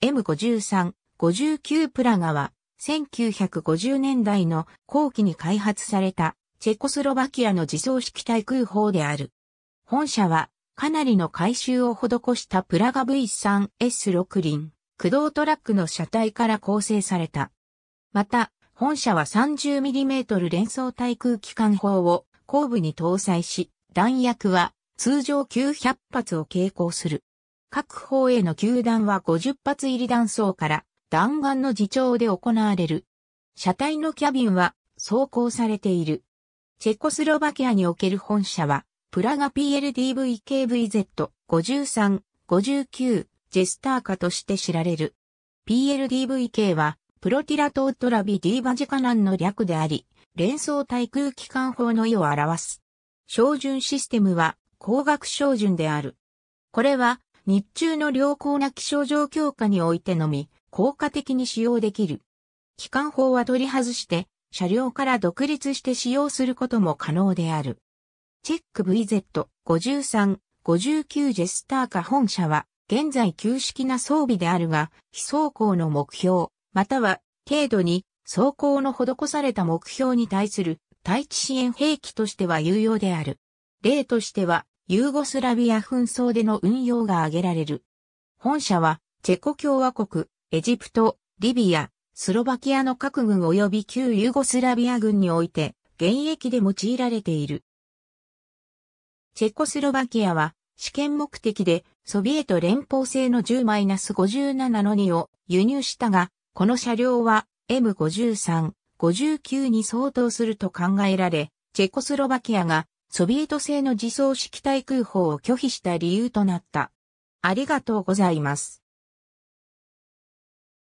M53、59プラガは、1950年代の後期に開発された、チェコスロバキアの自走式対空砲である。本社は、かなりの改修を施したプラガ V3S6 輪、駆動トラックの車体から構成された。また、本社は 30mm 連装対空機関砲を後部に搭載し、弾薬は通常900発を携行する。各方への球弾は50発入り弾倉から弾丸の自重で行われる。車体のキャビンは走行されている。チェコスロバキアにおける本社は、プラガ PLDVKVZ 53、59、ジェスターカとして知られる。PLDVK は、プロティラトートラビディバジカナンの略であり、連想対空機関砲の意を表す。照準システムは、光学照準である。これは、日中の良好な気象状況下においてのみ、効果的に使用できる。機関砲は取り外して、車両から独立して使用することも可能である。チェック VZ53、59ジェスターカ本社は、現在旧式な装備であるが、非走行の目標、または、軽度に、走行の施された目標に対する、対地支援兵器としては有用である。例としては、ユーゴスラビア紛争での運用が挙げられる。本社は、チェコ共和国、エジプト、リビア、スロバキアの各軍及び旧ユーゴスラビア軍において、現役で用いられている。チェコスロバキアは、試験目的で、ソビエト連邦製の10-57の2を輸入したが、この車両は M53、59に相当すると考えられ、チェコスロバキアがソビエト製の自走式対空砲を拒否した理由となった。ありがとうございます。